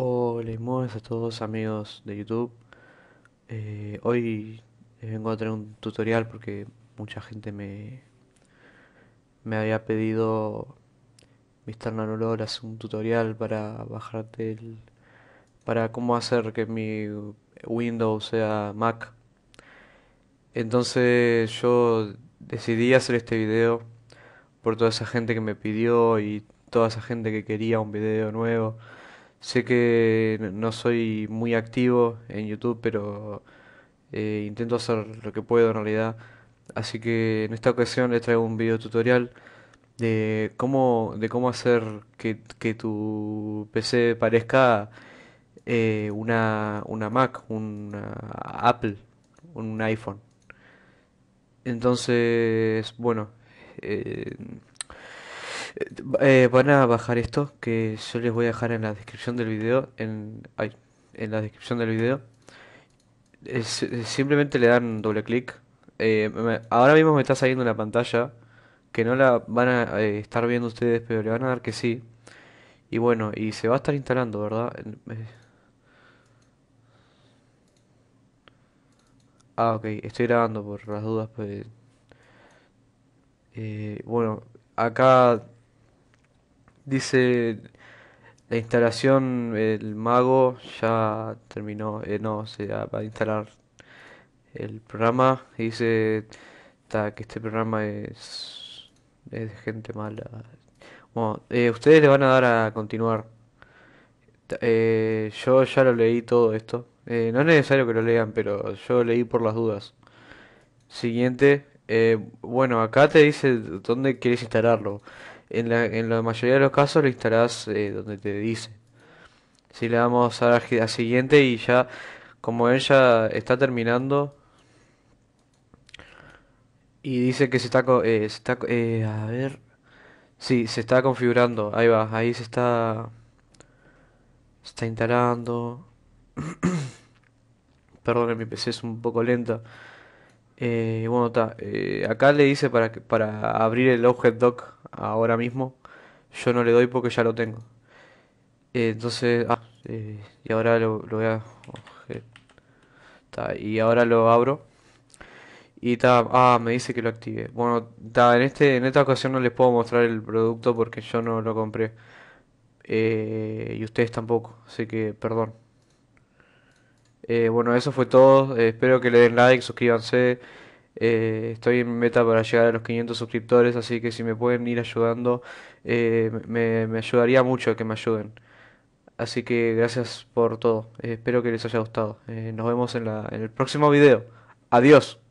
Hola muy a todos amigos de YouTube. Eh, hoy vengo a traer un tutorial porque mucha gente me, me había pedido Mr. Nanolor hace un tutorial para bajarte el... para cómo hacer que mi Windows sea Mac. Entonces yo decidí hacer este video por toda esa gente que me pidió y toda esa gente que quería un video nuevo. Sé que no soy muy activo en YouTube, pero eh, intento hacer lo que puedo en realidad. Así que en esta ocasión les traigo un video tutorial de cómo, de cómo hacer que, tu PC parezca eh, una, una Mac, una Apple, un iPhone. Entonces, bueno, eh, eh, van a bajar esto que yo les voy a dejar en la descripción del video. En, la descripción del video. Eh, simplemente le dan doble clic. Eh, ahora mismo me está saliendo una pantalla que no la van a estar viendo ustedes, pero le van a dar que sí. Y bueno, y se va a estar instalando, ¿verdad? Ah, ok, estoy grabando por las dudas. Pues, bueno, acá Dice, la instalación, el mago ya terminó, eh, no, se va a instalar el programa. dice que este programa es, de gente mala. Bueno, eh, ustedes le van a dar a continuar. Eh, yo ya lo leí todo esto. no es necesario que lo lean, pero yo leí por las dudas. Siguiente. bueno, acá te dice dónde quieres instalarlo en la, en la mayoría de los casos lo instalás eh, donde te dice. Si le damos a, la, siguiente y ya, como ella está terminando y dice que se está, eh, está eh, a ver, sí, se está configurando, ahí va, ahí se está, se está instalando. Perdón, mi PC es un poco lenta. Eh, bueno, está. Eh, acá le dice para, para abrir el Object Doc ahora mismo. Yo no le doy porque ya lo tengo. Eh, entonces, ah, eh, y ahora lo, voy a. y ahora lo abro. Y está, ah, me dice que lo active. Bueno, en, este, en esta ocasión no les puedo mostrar el producto porque yo no lo compré. y ustedes tampoco, así que perdón. Eh, bueno, eso fue todo. Eh, espero que le den like, suscríbanse. Eh, estoy en meta para llegar a los 500 suscriptores, así que si me pueden ir ayudando, me, ayudaría mucho que me ayuden. Así que gracias por todo. espero que les haya gustado. nos vemos en el próximo video. Adiós.